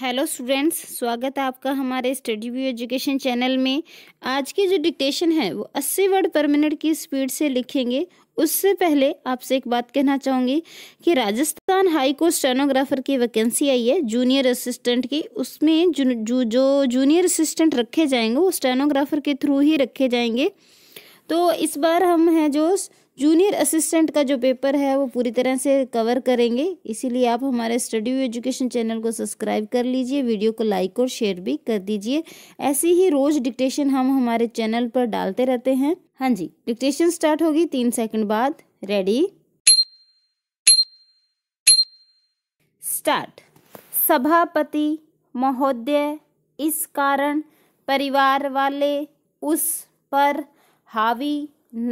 hello students स्वागत है आपका हमारे स्टडी व्यू एजुकेशन चैनल में आज की जो डिक्टेशन है वो 80 वर्ड पर मिनट की स्पीड से लिखेंगे उससे पहले आपसे एक बात कहना चाहूँगी कि राजस्थान हाई कोर्ट स्टेनोग्राफर की वैकेंसी आई है जूनियर असिस्टेंट की उसमें जू, जो जूनियर असिस्टेंट रखे जाएंगे वो स्टेनोग्राफर के थ्रू ही रखे जाएंगे तो इस बार हम हैं जो जूनियर असिस्टेंट का जो पेपर है वो पूरी तरह से कवर करेंगे इसीलिए आप हमारे स्टडी एजुकेशन चैनल को सब्सक्राइब कर लीजिए वीडियो को लाइक और शेयर भी कर दीजिए ऐसे ही रोज़ डिक्टेशन हम हमारे चैनल पर डालते रहते हैं हाँ जी डिक्टेशन स्टार्ट होगी तीन सेकंड बाद रेडी स्टार्ट सभापति महोदय इस कारण परिवार वाले उस पर हावी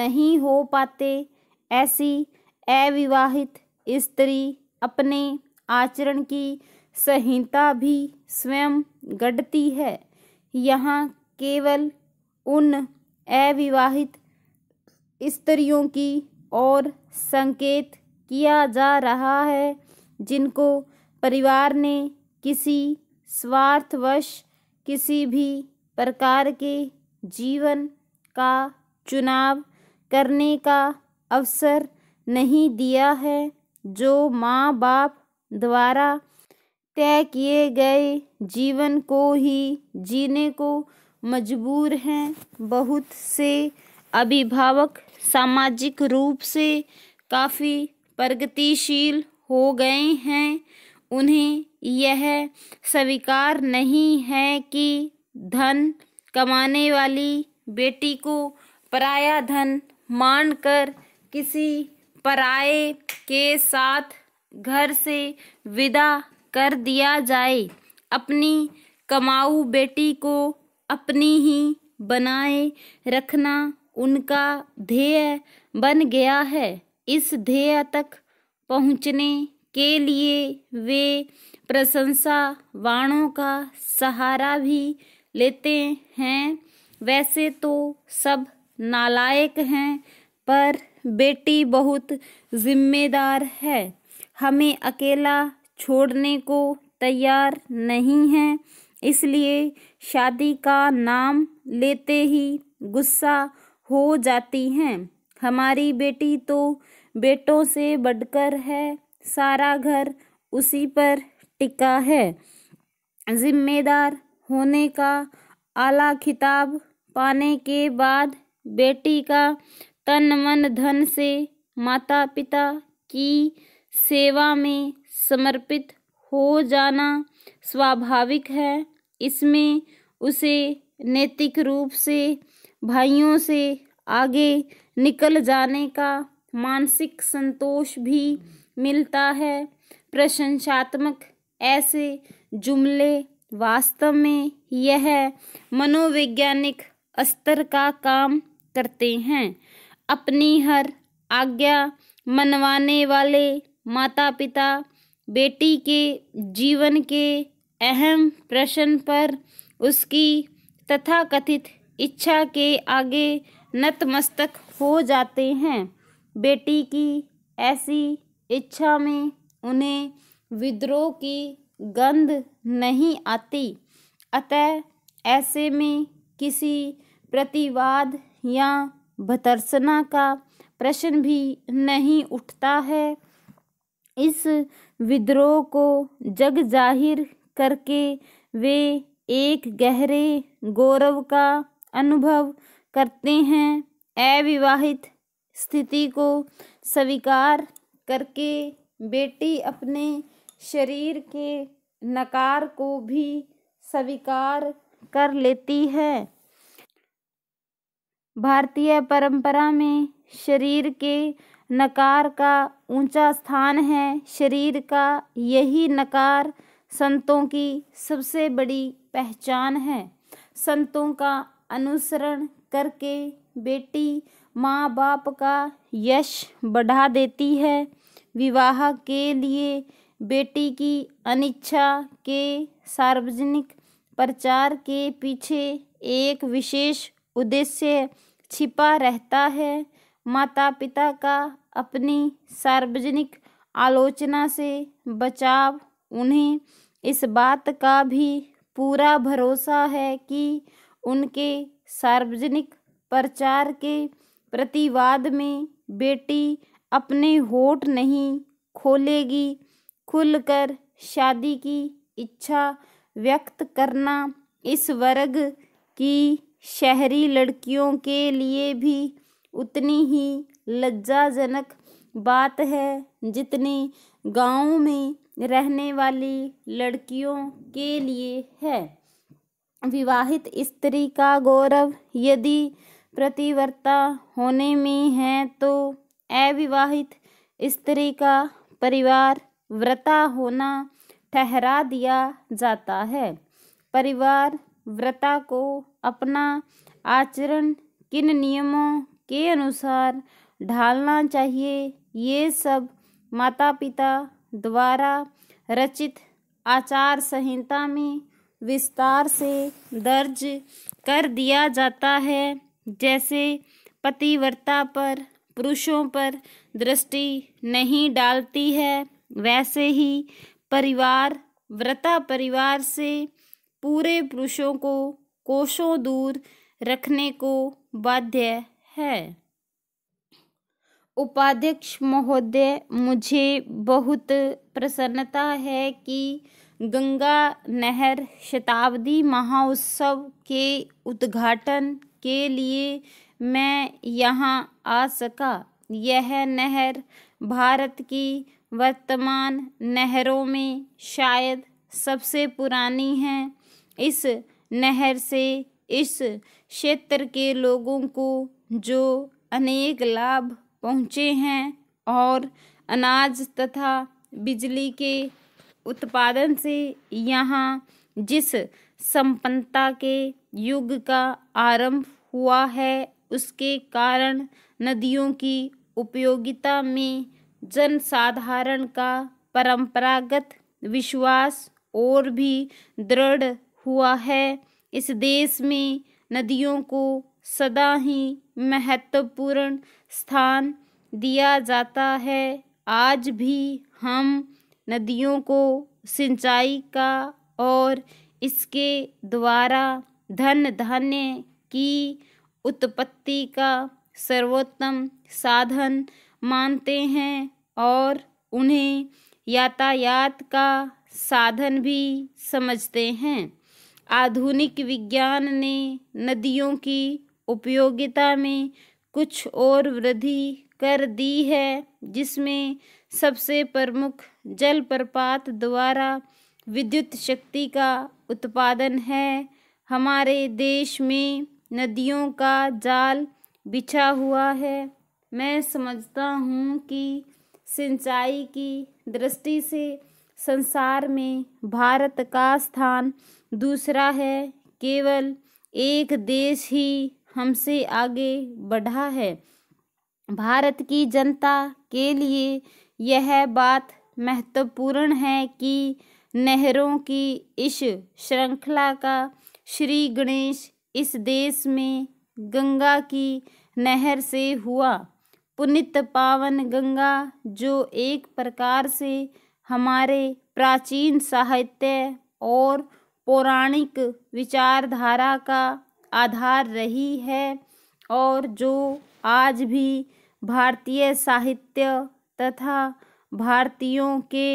नहीं हो पाते ऐसी अविवाहित स्त्री अपने आचरण की संहिता भी स्वयं गढ़ती है यहाँ केवल उन अविवाहित स्त्रियों की ओर संकेत किया जा रहा है जिनको परिवार ने किसी स्वार्थवश किसी भी प्रकार के जीवन का चुनाव करने का अवसर नहीं दिया है जो माँ बाप द्वारा तय किए गए जीवन को ही जीने को मजबूर हैं बहुत से अभिभावक सामाजिक रूप से काफ़ी प्रगतिशील हो गए हैं उन्हें यह स्वीकार नहीं है कि धन कमाने वाली बेटी को पराया धन मानकर किसी पराए के साथ घर से विदा कर दिया जाए अपनी कमाऊ बेटी को अपनी ही बनाए रखना उनका ध्येय बन गया है इस ध्येय तक पहुँचने के लिए वे प्रशंसा वाणों का सहारा भी लेते हैं वैसे तो सब नालायक हैं पर बेटी बहुत जिम्मेदार है हमें अकेला छोड़ने को तैयार नहीं है इसलिए शादी का नाम लेते ही गुस्सा हो जाती हैं हमारी बेटी तो बेटों से बढ़कर है सारा घर उसी पर टिका है जिम्मेदार होने का आला खिताब पाने के बाद बेटी का तन मन धन से माता पिता की सेवा में समर्पित हो जाना स्वाभाविक है इसमें उसे नैतिक रूप से भाइयों से आगे निकल जाने का मानसिक संतोष भी मिलता है प्रशंसात्मक ऐसे जुमले वास्तव में यह मनोवैज्ञानिक स्तर का काम करते हैं अपनी हर आज्ञा मनवाने वाले माता पिता बेटी के जीवन के अहम प्रश्न पर उसकी तथाकथित इच्छा के आगे नतमस्तक हो जाते हैं बेटी की ऐसी इच्छा में उन्हें विद्रोह की गंध नहीं आती अतः ऐसे में किसी प्रतिवाद या भतरसना का प्रश्न भी नहीं उठता है इस विद्रोह को जग जाहिर करके वे एक गहरे गौरव का अनुभव करते हैं अविवाहित स्थिति को स्वीकार करके बेटी अपने शरीर के नकार को भी स्वीकार कर लेती है भारतीय परंपरा में शरीर के नकार का ऊंचा स्थान है शरीर का यही नकार संतों की सबसे बड़ी पहचान है संतों का अनुसरण करके बेटी माँ बाप का यश बढ़ा देती है विवाह के लिए बेटी की अनिच्छा के सार्वजनिक प्रचार के पीछे एक विशेष उद्देश्य छिपा रहता है माता पिता का अपनी सार्वजनिक आलोचना से बचाव उन्हें इस बात का भी पूरा भरोसा है कि उनके सार्वजनिक प्रचार के प्रतिवाद में बेटी अपने होठ नहीं खोलेगी खुलकर शादी की इच्छा व्यक्त करना इस वर्ग की शहरी लड़कियों के लिए भी उतनी ही लज्जाजनक बात है जितनी गाँव में रहने वाली लड़कियों के लिए है विवाहित स्त्री का गौरव यदि प्रतिवर्ता होने में है तो अविवाहित स्त्री का परिवार व्रता होना ठहरा दिया जाता है परिवार व्रता को अपना आचरण किन नियमों के अनुसार ढालना चाहिए ये सब माता पिता द्वारा रचित आचार संहिता में विस्तार से दर्ज कर दिया जाता है जैसे पतिव्रता पर पुरुषों पर दृष्टि नहीं डालती है वैसे ही परिवार व्रता परिवार से पूरे पुरुषों को कोशों दूर रखने को बाध्य है उपाध्यक्ष महोदय मुझे बहुत प्रसन्नता है कि गंगा नहर शताब्दी महाउत्सव के उद्घाटन के लिए मैं यहाँ आ सका यह नहर भारत की वर्तमान नहरों में शायद सबसे पुरानी है इस नहर से इस क्षेत्र के लोगों को जो अनेक लाभ पहुँचे हैं और अनाज तथा बिजली के उत्पादन से यहाँ जिस संपन्नता के युग का आरंभ हुआ है उसके कारण नदियों की उपयोगिता में जनसाधारण का परंपरागत विश्वास और भी दृढ़ हुआ है इस देश में नदियों को सदा ही महत्वपूर्ण स्थान दिया जाता है आज भी हम नदियों को सिंचाई का और इसके द्वारा धन धान्य की उत्पत्ति का सर्वोत्तम साधन मानते हैं और उन्हें यातायात का साधन भी समझते हैं आधुनिक विज्ञान ने नदियों की उपयोगिता में कुछ और वृद्धि कर दी है जिसमें सबसे प्रमुख जलप्रपात द्वारा विद्युत शक्ति का उत्पादन है हमारे देश में नदियों का जाल बिछा हुआ है मैं समझता हूँ कि सिंचाई की दृष्टि से संसार में भारत का स्थान दूसरा है केवल एक देश ही हमसे आगे बढ़ा है भारत की जनता के लिए यह बात महत्वपूर्ण है कि नहरों की इस श्रृंखला का श्री गणेश इस देश में गंगा की नहर से हुआ पुनित पावन गंगा जो एक प्रकार से हमारे प्राचीन साहित्य और पौराणिक विचारधारा का आधार रही है और जो आज भी भारतीय साहित्य तथा भारतीयों के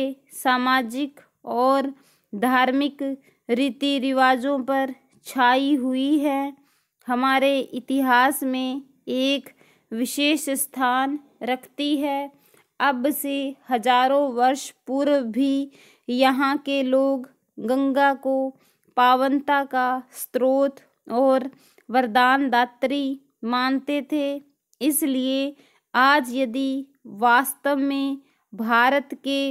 सामाजिक और धार्मिक रीति रिवाजों पर छाई हुई है हमारे इतिहास में एक विशेष स्थान रखती है अब से हजारों वर्ष पूर्व भी यहाँ के लोग गंगा को पावनता का स्रोत और वरदान दात्री मानते थे इसलिए आज यदि वास्तव में भारत के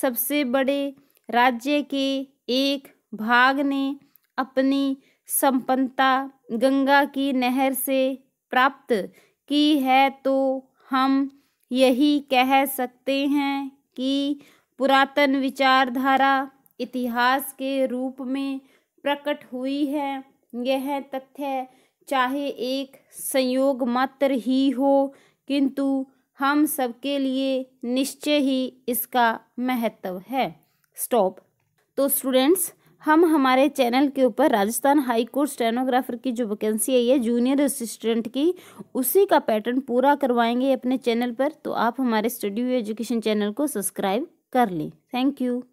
सबसे बड़े राज्य के एक भाग ने अपनी संपन्नता गंगा की नहर से प्राप्त की है तो हम यही कह सकते हैं कि पुरातन विचारधारा इतिहास के रूप में प्रकट हुई है यह तथ्य चाहे एक संयोग मात्र ही हो किंतु हम सबके लिए निश्चय ही इसका महत्व है स्टॉप तो स्टूडेंट्स हम हमारे चैनल के ऊपर राजस्थान हाई कोर्ट स्टेनोग्राफर की जो वैकेंसी आई है जूनियर असिस्टेंट की उसी का पैटर्न पूरा करवाएंगे अपने चैनल पर तो आप हमारे स्टडी एजुकेशन चैनल को सब्सक्राइब कर लें थैंक यू